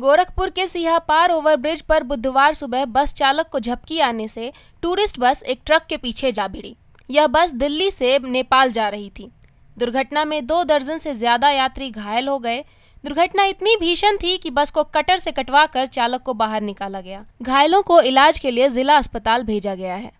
गोरखपुर के सिहापार ओवरब्रिज पर बुधवार सुबह बस चालक को झपकी आने से टूरिस्ट बस एक ट्रक के पीछे जा भिड़ी यह बस दिल्ली से नेपाल जा रही थी दुर्घटना में दो दर्जन से ज्यादा यात्री घायल हो गए दुर्घटना इतनी भीषण थी कि बस को कटर से कटवा कर चालक को बाहर निकाला गया घायलों को इलाज के लिए जिला अस्पताल भेजा गया है